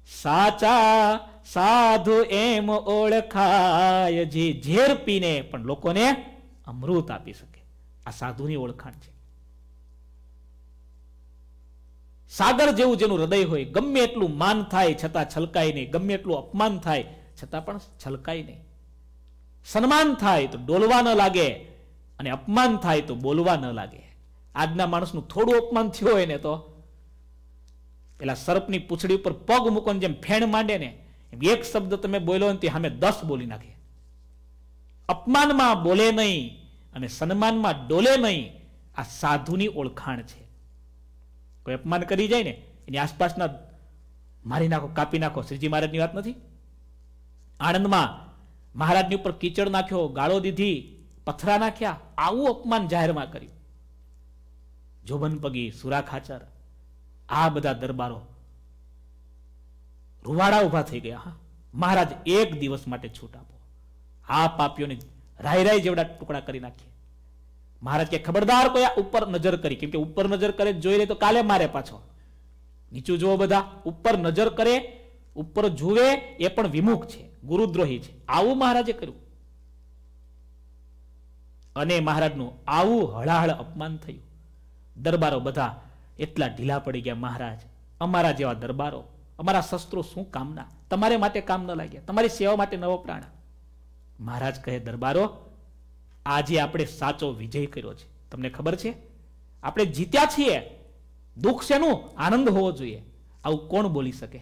સાચા સાધુ એમ ઓળખાય જે ઝેર પીને પણ લોકોને અમૃત આપી શકે આ સાધુની ઓળખાણ છે સાગર જેવું જેનું હૃદય હોય ગમે એટલું માન થાય છતાં છલકાય નહીં ગમે એટલું અપમાન થાય છતાં પણ છલકાય નહીં સન્માન થાય તો ડોલવા ન લાગે અને અપમાન થાય તો બોલવા ન લાગે આજના માણસનું થોડું અપમાન થયું હોય ને તો પેલા સર્પની પૂછડી ઉપર પગ મૂકો જેમ ફેણ માંડે ને એક શબ્દ તમે બોલ્યો ને તે સામે દસ બોલી નાખે અપમાનમાં બોલે નહીં અને સન્માનમાં ડોલે નહીં આ સાધુની ઓળખાણ છે કોઈ અપમાન કરી જાય ને એની આસપાસના મારી નાખો કાપી નાખો શ્રીજી મહારાજની વાત નથી આણંદમાં મહારાજની ઉપર કીચડ નાખ્યો ગાળો દીધી પથરા નાખ્યા આવું અપમાન જાહેરમાં કર્યું જોબન પગી સુરા ખાચર આ બધા દરબારો રૂવાડા ઊભા થઈ ગયા હા મહારાજ એક દિવસ માટે છૂટ આપો આ પાપીઓને રાય રાય જેવડા ટુકડા કરી નાખીએ મહારાજ કે ખબરદાર કોઈ ઉપર નજર કરી કેમ કે ઉપર નજર કરે જોઈ લે તો કાલે મારે પાછો નીચું જુઓ બધા ઉપર નજર કરે ઉપર જુએ એ પણ વિમુખ છે ગુરુદ્રોહી છે આવું મહારાજે કર્યું અને મહારાજનું આવું હળાહળ અપમાન થયું દરબારો બધા એટલા ઢીલા પડી ગયા મહારાજ અમારા જેવા દરબારો અમારા શસ્ત્રો શું કામના તમારે માટે કામ ન લાગ્યા તમારી સેવા માટે નવો પ્રાણ મહારાજ કહે દરબારો આજે આપણે સાચો વિજય કર્યો છે તમને ખબર છે આપણે જીત્યા છીએ દુઃખ શેનું આનંદ હોવો જોઈએ આવું કોણ બોલી શકે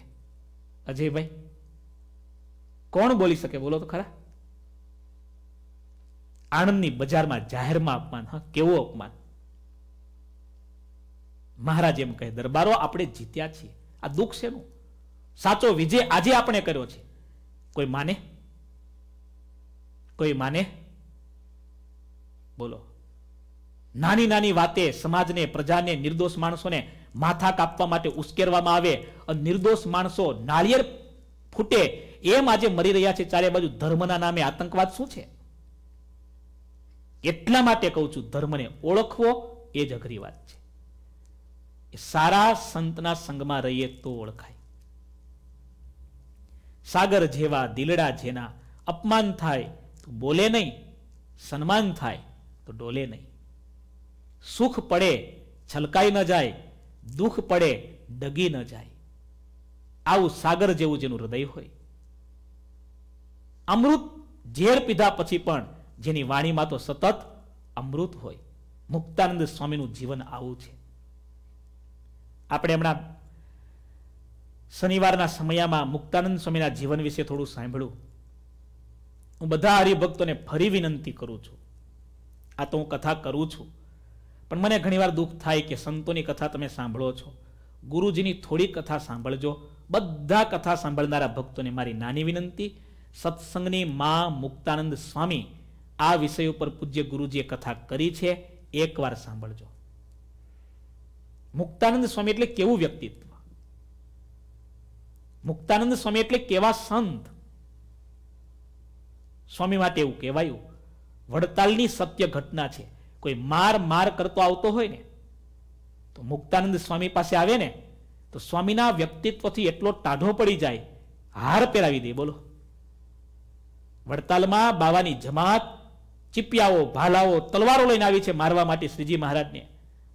અજયભાઈ કોણ બોલી શકે બોલો તો ખરા આણંદની બજારમાં જાહેરમાં અપમાન હા કેવું અપમાન મહારાજ એમ કહે દરબારો આપણે જીત્યા છીએ આ દુઃખ શેનું સાચો વિજય આજે આપણે કર્યો છે કોઈ માને કોઈ માને બોલો નાની નાની વાતે સમાજને પ્રજાને નિર્દોષ માણસોને માથા કાપવા માટે ઉશ્કેરવામાં આવે અને નિર્દોષ માણસો નાળિયેર ફૂટે એમ આજે મરી રહ્યા છે ચારે બાજુ ધર્મના નામે આતંકવાદ શું છે એટલા માટે કહું છું ધર્મને ઓળખવો એ જ અઘરી વાત છે સારા સંતના સંગમાં રહીએ તો ઓળખાય સાગર જેવા દિલડા જેના અપમાન થાય તો બોલે નહીં સન્માન થાય તો ડોલે નહીં સુખ પડે છલકાઈ ન જાય દુઃખ પડે ડગી ન જાય આવું સાગર જેવું જેનું હૃદય હોય અમૃત ઝેર પીધા પછી પણ જેની વાણીમાં તો સતત અમૃત હોય મુક્તાનંદ સ્વામીનું જીવન આવું છે આપણે હમણાં શનિવારના સમયમાં મુક્તાનંદ સ્વામીના જીવન વિશે થોડું સાંભળ્યું હું બધા હરિભક્તોને ફરી વિનંતી કરું છું આ તો હું કથા કરું છું પણ મને ઘણીવાર દુઃખ થાય કે સંતોની કથા તમે સાંભળો છો ગુરુજીની થોડી કથા સાંભળજો બધા કથા સાંભળનારા ભક્તોને મારી નાની વિનંતી સત્સંગની મા મુક્તાનંદ સ્વામી આ વિષય ઉપર પૂજ્ય ગુરુજીએ કથા કરી છે એકવાર સાંભળજો મુક્તાનંદ સ્વામી એટલે કેવું વ્યક્તિત્વ મુક્તાનંદ સ્વામી એટલે કેવા સંત સ્વામી માટે એવું કહેવાયું વડતાલની સત્ય ઘટના છે કોઈ માર માર કરતો આવતો હોય ને તો મુક્તાનંદ સ્વામી પાસે આવે ને તો સ્વામીના વ્યક્તિત્વથી એટલો ટાઢો પડી જાય હાર પહેરાવી દે બોલો વડતાલમાં બાવાની જમાત ચીપિયાઓ ભાલાઓ તલવારો લઈને આવી છે મારવા માટે શ્રીજી મહારાજને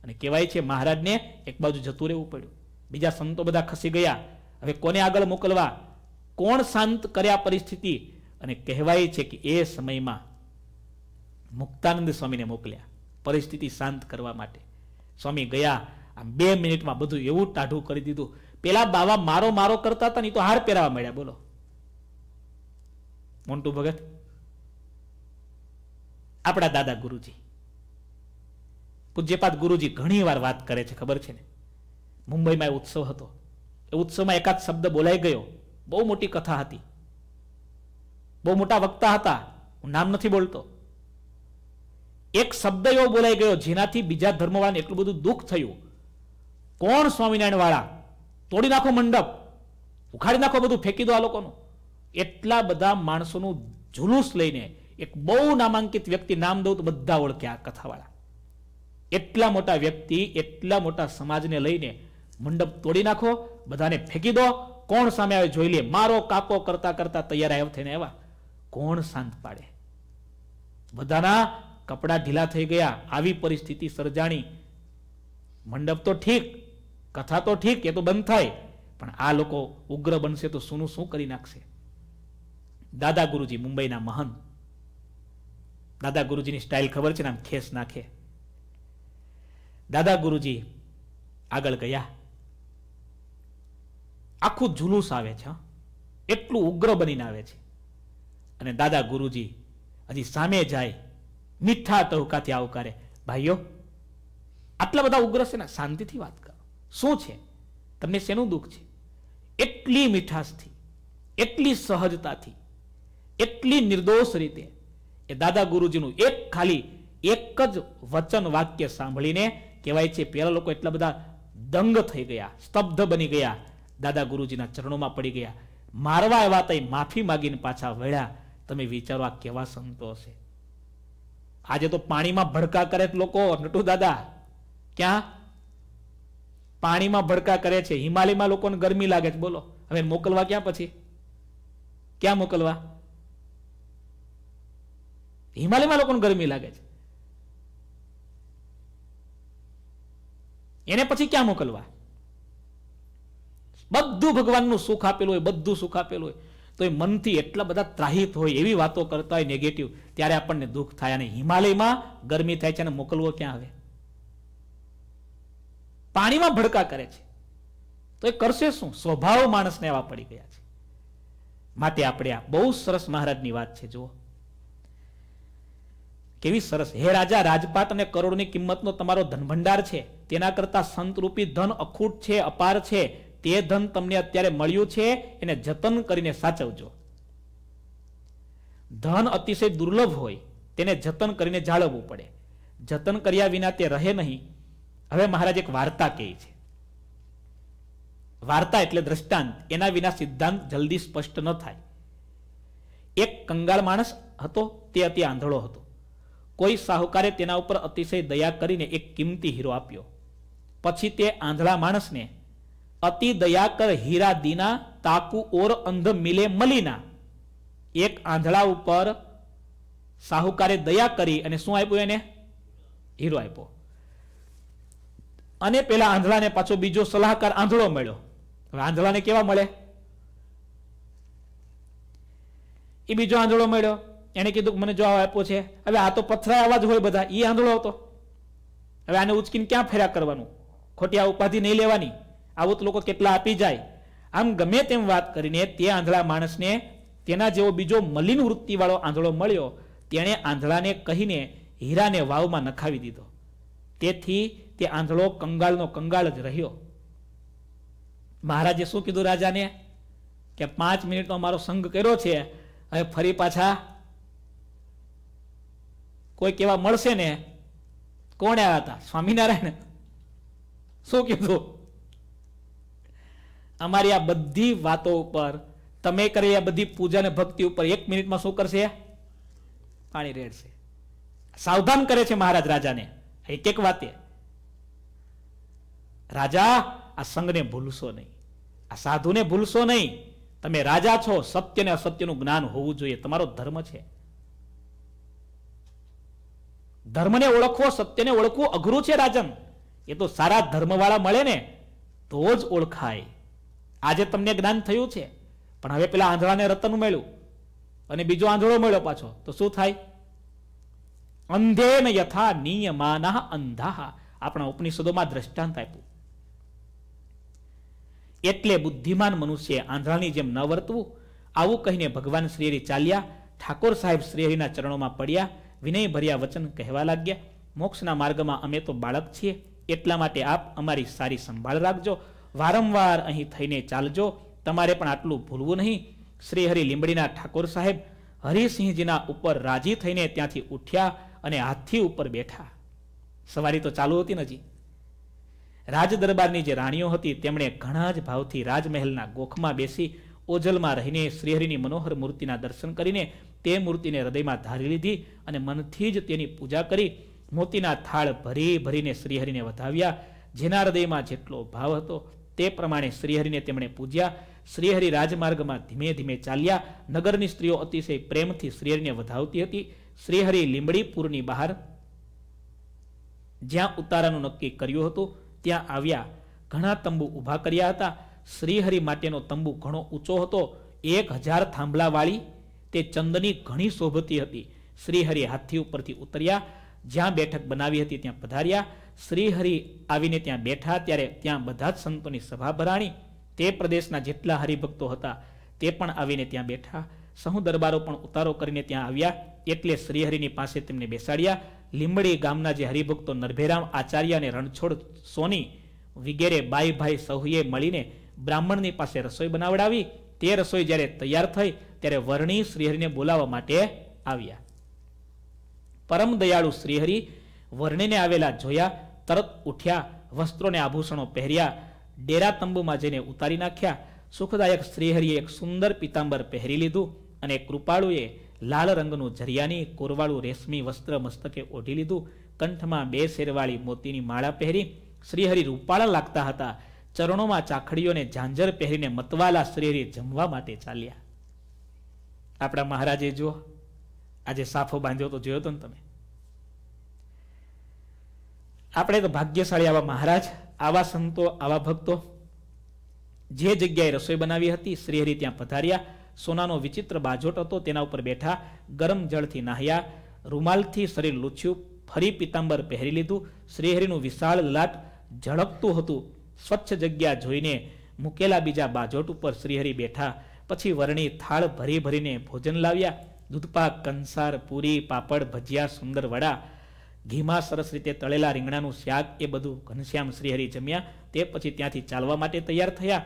અને કહેવાય છે મહારાજને એક બાજુ જતું રહેવું પડ્યું બીજા સંતો બધા ખસી ગયા હવે કોને આગળ મોકલવા કોણ શાંત કર્યા પરિસ્થિતિ અને કહેવાય છે કે એ સમયમાં મુક્તાનંદ સ્વામીને મોકલ્યા પરિસ્થિતિ શાંત કરવા માટે સ્વામી ગયા આમ બે મિનિટમાં બધું એવું ટાઢું કરી દીધું પેલા બાવા મારો મારો કરતા હતા ને તો હાર પહેરાવા મળ્યા બોલો મોન્ટુ ભગત આપણા દાદા ગુરુજી પૂજ્યપાદ ગુરુજી ઘણી વાર વાત કરે છે ખબર છે ને મુંબઈમાં એ ઉત્સવ હતો એ ઉત્સવમાં એકાદ શબ્દ બોલાઈ ગયો બહુ મોટી કથા હતી બહુ મોટા વક્તા હતા હું નામ નથી બોલતો એક શબ્દ એવો બોલાઈ ગયો જેનાથી બીજા ધર્મવાળાને એટલું બધું દુઃખ થયું કોણ સ્વામિનારાયણ વાળા તોડી નાખો મંડપ ઉખાડી નાખો બધું ફેંકી દો આ લોકોનું એટલા બધા માણસોનું જુલુસ લઈને એક બહુ નામાંકિત વ્યક્તિ નામ દઉં તો બધા ઓળખ્યા આ કથાવાળા એટલા મોટા વ્યક્તિ એટલા મોટા સમાજને લઈને મંડપ તોડી નાખો બધાને ફેંકી દો કોણ સામે આવે જોઈ લે મારો કાપો કરતા કરતા તૈયાર આવ્યો થઈને આવ્યા કોણ શાંત પાડે બધાના કપડા ઢીલા થઈ ગયા આવી પરિસ્થિતિ સર્જાણી મંડપ તો ઠીક કથા તો ઠીક એ તો બંધ થાય પણ આ લોકો ઉગ્ર બનશે તો સુનું શું કરી નાખશે દાદા ગુરુજી મુંબઈના મહાન દાદા ગુરુજીની સ્ટાઇલ ખબર છે ને આમ ખેસ નાખે દાદા ગુરુજી આગળ ગયા આખું જુલુસ આવે છે એટલું ઉગ્ર બનીને આવે છે અને દાદા ગુરુજી હજી સામે જાય મીઠા તહુકાથી આવકારે ભાઈઓ આટલા બધા ઉગ્ર છે ને શાંતિથી વાત કરો શું છે તમને શેનું દુઃખ છે એટલી મીઠાશથી એટલી સહજતાથી એટલી નિર્દોષ રીતે એ દાદા ગુરુજીનું એક ખાલી એક જ વચન વાક્ય સાંભળીને કહેવાય છે પહેલા લોકો એટલા બધા દંગ થઈ ગયા સ્તબ્ધ બની ગયા દાદા ગુરુજીના ચરણોમાં પડી ગયા મારવા એવા તઈ માફી માગીને પાછા વળ્યા તમે વિચારો આ કેવા સંતો હશે આજે તો પાણીમાં ભડકા કરે લોકો નટુ દાદા ક્યાં પાણીમાં ભડકા કરે છે હિમાલયમાં લોકોને ગરમી લાગે છે બોલો હવે મોકલવા ક્યાં પછી ક્યાં મોકલવા હિમાલયમાં લોકોને ગરમી લાગે છે એને પછી ક્યાં મોકલવા બધું ભગવાનનું સુખ આપેલું હોય બધું સુખ આપેલું હોય તો એ મનથી એટલા બધા ત્રાહિત હોય એવી વાતો કરતા હોય નેગેટિવ ત્યારે આપણને દુઃખ થાય અને હિમાલયમાં ગરમી થાય છે અને મોકલવો ક્યાં આવે પાણીમાં ભડકા કરે છે તો એ કરશે શું સ્વભાવ માણસને એવા પડી ગયા છે માટે આપણે આ બહુ સરસ મહારાજની વાત છે જુઓ કેવી સરસ હે રાજા રાજપાટ અને કરોડની કિંમતનો તમારો ધનભંડાર છે તેના કરતા સંતરૂપી ધન અખૂટ છે અપાર છે તે ધન તમને અત્યારે મળ્યું છે એને જતન કરીને સાચવજો ધન અતિશય દુર્લભ હોય તેને જતન કરીને જાળવવું પડે જતન કર્યા વિના તે રહે નહીં હવે મહારાજ એક વાર્તા કહે છે વાર્તા એટલે દ્રષ્ટાંત એના વિના સિદ્ધાંત જલ્દી સ્પષ્ટ ન થાય એક કંગાળ માણસ હતો તે અતિ આંધળો હતો કોઈ સાહુકારે તેના ઉપર અતિશય દયા કરીને એક કિંમતી હીરો આપ્યો પછી તે આંધળા માણસને અતિ દયા કર હીરા દીના તાકુ ઓર અંધ મિલે મલીના એક આંધળા ઉપર સાહુકારે દયા કરી અને શું આપ્યું એને હીરો આપ્યો અને પેલા આંધળાને પાછો બીજો સલાહકાર આંધળો મળ્યો હવે આંધળાને કેવા મળે એ બીજો આંધળો મળ્યો એને કીધું મને જવાબ આપ્યો છે હવે આ તો પથરા અવાજ હોય બધા એ આંધળો હતો હવે આને ઉચકીને ક્યાં ફેર્યા કરવાનું ખોટી આ ઉપાધિ નહીં લેવાની આવું તો લોકો કેટલા આપી જાય આમ ગમે તેમ વાત કરીને તે આંધળા માણસને તેના જેવો બીજો મલિન વૃત્તિવાળો આંધળો મળ્યો તેણે આંધળાને કહીને હીરાને વાવમાં નખાવી દીધો તેથી તે આંધળો કંગાળનો કંગાળ જ રહ્યો મહારાજે શું કીધું રાજાને કે પાંચ મિનિટનો મારો સંઘ કર્યો છે હવે ફરી પાછા કોઈ કેવા મળશે ને કોણ આવ્યા હતા સ્વામિનારાયણ શું કીધું અમારી આ બધી વાતો ઉપર તમે કરેલી આ બધી પૂજા અને ભક્તિ ઉપર એક મિનિટમાં શું કરશે પાણી રેડશે સાવધાન કરે છે મહારાજ રાજાને એક એક વાતે રાજા આ સંઘને ભૂલશો નહીં આ સાધુને ભૂલશો નહીં તમે રાજા છો સત્ય ને અસત્યનું જ્ઞાન હોવું જોઈએ તમારો ધર્મ છે ધર્મને ઓળખવો સત્યને ઓળખવું અઘરું છે રાજન એ તો સારા ધર્મવાળા મળે ને તો જ ઓળખાય આજે તમને જ્ઞાન થયું છે પણ હવે પેલા આંધળાને રતન મળ્યું અને બીજો આંધળો મળ્યો પાછો તો શું થાય અંધેન યથા નિયમાના અંધા આપણા ઉપનિષદોમાં દ્રષ્ટાંત આપ્યું એટલે બુદ્ધિમાન મનુષ્ય આંધળાની જેમ ન વર્તવું આવું કહીને ભગવાન શ્રીહરિ ચાલ્યા ઠાકોર સાહેબ શ્રીહરિના ચરણોમાં પડ્યા વિનય ભર્યા વચન કહેવા લાગ્યા મોક્ષના માર્ગમાં અમે તો બાળક છીએ એટલા માટે આપ અમારી સારી સંભાળ રાખજો વારંવાર અહીં થઈને ચાલજો તમારે પણ આટલું ભૂલવું નહીં શ્રી હરિ લીંબડીના ઠાકોર સાહેબ હરિસિંહજીના ઉપર રાજી થઈને ત્યાંથી ઉઠ્યા અને હાથી ઉપર બેઠા સવારી તો ચાલુ હતી નજી રાજ દરબારની જે રાણીઓ હતી તેમણે ઘણા જ ભાવથી રાજમહેલના ગોખમાં બેસી ઓજલમાં રહીને શ્રીહરિની મનોહર મૂર્તિના દર્શન કરીને તે મૂર્તિને હૃદયમાં ધારી લીધી અને મનથી જ તેની પૂજા કરી મોતીના થાળ ભરી ભરીને શ્રીહરિને વધાવ્યા જેના હૃદયમાં જેટલો ભાવ હતો તે પ્રમાણે શ્રીહરિને તેમણે પૂજ્યા શ્રીહરિ રાજમાર્ગમાં ધીમે ધીમે ચાલ્યા નગરની સ્ત્રીઓ અતિશય પ્રેમથી શ્રીહરિને વધાવતી હતી શ્રીહરિ લીંબડીપુરની બહાર જ્યાં ઉતારાનું નક્કી કર્યું હતું ત્યાં આવ્યા ઘણા તંબુ ઊભા કર્યા હતા શ્રીહરિ માટેનો તંબુ ઘણો ઊંચો હતો એક હજાર થાંભલાવાળી તે ચંદની ઘણી શોભતી હતી શ્રીહરિ હાથી ઉપરથી ઉતર્યા જ્યાં બેઠક બનાવી હતી ત્યાં પધાર્યા શ્રીહરિ આવીને ત્યાં બેઠા ત્યારે ત્યાં બધા જ સંતોની સભા ભરાણી તે પ્રદેશના જેટલા હરિભક્તો હતા તે પણ આવીને ત્યાં બેઠા સહુ દરબારો પણ ઉતારો કરીને ત્યાં આવ્યા એટલે શ્રીહરિની પાસે તેમને બેસાડ્યા લીંબડી ગામના જે હરિભક્તો નરભેરામ આચાર્ય અને રણછોડ સોની વગેરે બાઈ ભાઈ સહુએ મળીને બ્રાહ્મણની પાસે રસોઈ બનાવડાવી તે રસોઈ જ્યારે તૈયાર થઈ ત્યારે વરણી શ્રીહરિને બોલાવવા માટે આવ્યા પરમ દયાળુ શ્રીહરિ વર્ણિને આવેલા જોયા તરત ઉઠ્યા વસ્ત્રોને આભૂષણો પહેર્યા ડેરા તંબુમાં જઈને ઉતારી નાખ્યા સુખદાયક શ્રીહરિએ એક સુંદર પિતાંબર પહેરી લીધું અને કૃપાળુએ લાલ રંગનું જરિયાની કોરવાળું રેશમી વસ્ત્ર મસ્તકે ઓઢી લીધું કંઠમાં બે શેરવાળી મોતીની માળા પહેરી શ્રીહરિ રૂપાળા લાગતા હતા ચરણોમાં ચાખડીઓને ઝાંઝર પહેરીને મતવાલા શ્રીહરિ જમવા માટે ચાલ્યા આપણા મહારાજે જુઓ આજે સાફો બાંધ્યો તો જોયો તો ને તમે આપણે તો ભાગ્યશાળી આવા મહારાજ આવા સંતો આવા ભક્તો જે જગ્યાએ રસોઈ બનાવી હતી શ્રીહરિ ત્યાં પધાર્યા સોનાનો વિચિત્ર બાજોટ હતો તેના ઉપર બેઠા ગરમ જળથી નાહ્યા રૂમાલથી શરીર લૂછ્યું ફરી પીતાંબર પહેરી લીધું શ્રીહરિનું વિશાળ લાટ ઝળકતું હતું સ્વચ્છ જગ્યા જોઈને મૂકેલા બીજા બાજોટ ઉપર શ્રીહરિ બેઠા પછી વરણી થાળ ભરી ભરીને ભોજન લાવ્યા દૂધપાક કંસાર પૂરી પાપડ ભજીયા સુંદર વડા ઘીમાં સરસ રીતે તળેલા રીંગણાનું શાક એ બધું ઘનશ્યામ શ્રીહરિ જમ્યા તે પછી ત્યાંથી ચાલવા માટે તૈયાર થયા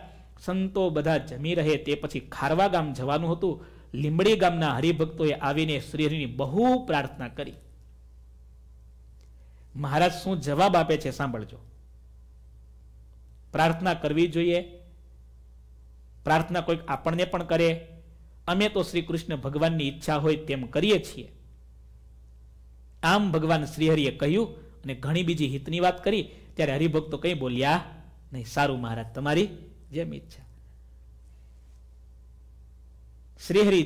સંતો બધા જમી રહે તે પછી ખારવા ગામ જવાનું હતું લીંબડી ગામના હરિભક્તોએ આવીને શ્રીહરિની બહુ પ્રાર્થના કરી મહારાજ શું જવાબ આપે છે સાંભળજો પ્રાર્થના કરવી જોઈએ પ્રાર્થના કોઈક આપણને પણ કરે અમે તો શ્રી કૃષ્ણ ભગવાનની ઈચ્છા હોય તેમ કરીએ છીએ આમ ભગવાન શ્રીહરિએ કહ્યું અને ઘણી બીજી હિતની વાત કરી ત્યારે હરિભક્તો કંઈ બોલ્યા નહીં સારું મહારાજ તમારી જેમ ઈચ્છા શ્રીહરિ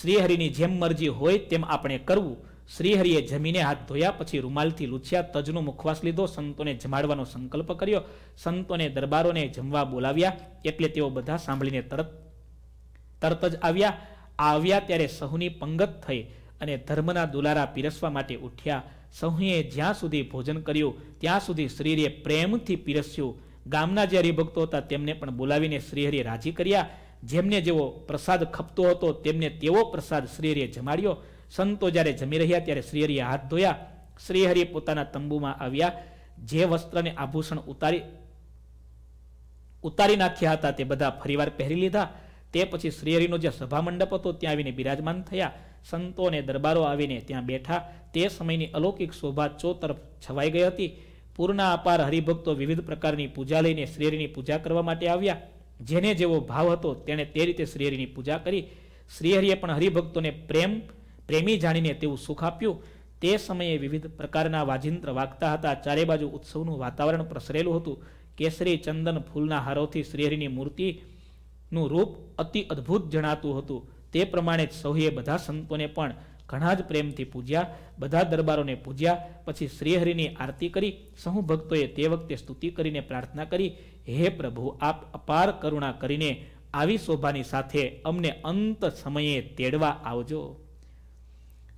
શ્રીહરિની જેમ મરજી હોય તેમ આપણે કરવું શ્રીહરિએ જમીને હાથ ધોયા પછી રૂમાલથી લૂછ્યા તજનો મુખવાસ લીધો સંતોને જમાડવાનો સંકલ્પ કર્યો સંતોને દરબારોને જમવા બોલાવ્યા એટલે તેઓ બધા સાંભળીને તરત તરત જ આવ્યા આવ્યા ત્યારે સહુની પંગત થઈ અને ધર્મના દુલારા પીરસવા માટે ઉઠ્યા સહુએ જ્યાં સુધી ભોજન કર્યું ત્યાં સુધી શ્રીરે પ્રેમથી પીરસ્યું ગામના જે હરિભક્તો હતા તેમને પણ બોલાવીને શ્રીહરિએ રાજી કર્યા જેમને જેવો પ્રસાદ ખપતો હતો તેમને તેવો પ્રસાદ શ્રીહરિએ જમાડ્યો સંતો જ્યારે જમી રહ્યા ત્યારે શ્રીહરિએ હાથ ધોયા શ્રીહરિ પોતાના તંબુમાં આવ્યા જે વસ્ત્રને આભૂષણ ઉતારી ઉતારી નાખ્યા હતા તે બધા ફરીવાર પહેરી લીધા તે પછી શ્રીહરિનો જે સભામંડપ હતો ત્યાં આવીને બિરાજમાન થયા સંતો અને દરબારો આવીને ત્યાં બેઠા તે સમયની અલૌકિક શોભા ચો તરફ છવાઈ ગઈ હતી પૂરના અપાર હરિભક્તો વિવિધ પ્રકારની પૂજા લઈને શ્રીહરિની પૂજા કરવા માટે આવ્યા જેને જેવો ભાવ હતો તેણે તે રીતે શ્રીહરિની પૂજા કરી શ્રીહરિએ પણ હરિભક્તોને પ્રેમ પ્રેમી જાણીને તેવું સુખ આપ્યું તે સમયે વિવિધ પ્રકારના વાજિંત્ર વાગતા હતા ચારે બાજુ ઉત્સવનું વાતાવરણ પ્રસરેલું હતું કેસરી ચંદન ફૂલના હારોથી શ્રીહરિની મૂર્તિ નું રૂપ અતિ અદ્ભુત જણાતું હતું તે પ્રમાણે જ સૌએ બધા સંતોને પણ ઘણા જ પ્રેમથી પૂજ્યા બધા દરબારોને પૂજ્યા પછી શ્રીહરિની આરતી કરી સહુ ભક્તોએ તે વખતે સ્તુતિ કરીને પ્રાર્થના કરી હે પ્રભુ આપ અપાર કરુણા કરીને આવી શોભાની સાથે અમને અંત સમયે તેડવા આવજો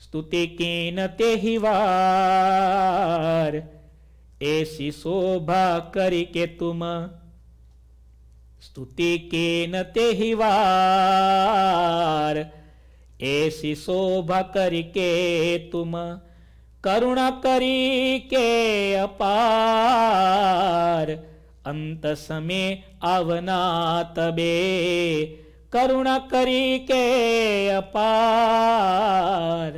સ્તુતિ કેન તેહી વાર એસી શોભા કરી કે તુમ સ્તુતિ કેન તેહી વાર એસી શોભા કરી કે તુમ કરુણા કરી કે અપાર અંત સમે આવના તબે કરુણા કરી કે અપાર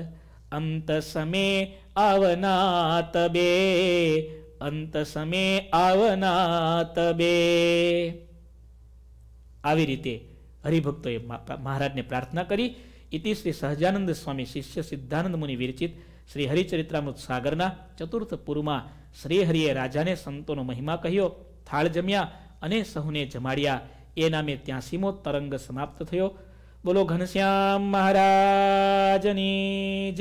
અંત સમે આવના તબે અંત સમે આવના તબે આવી રીતે હરિભક્તોએ મહારાજને પ્રાર્થના કરી ઇતિ શ્રી સહજાનંદ સ્વામી શિષ્ય સિદ્ધાનંદ મુનિ વિરચિત શ્રી હરિચરિત્રામૃત સાગરના ચતુર્થ પૂરમાં શ્રીહરિએ રાજાને સંતોનો મહિમા કહ્યો થાળ જમ્યા અને સહુને જમાડ્યા એ નામે ત્યાંસીમો તરંગ સમાપ્ત થયો બોલો ઘનશ્યામ મહારાજની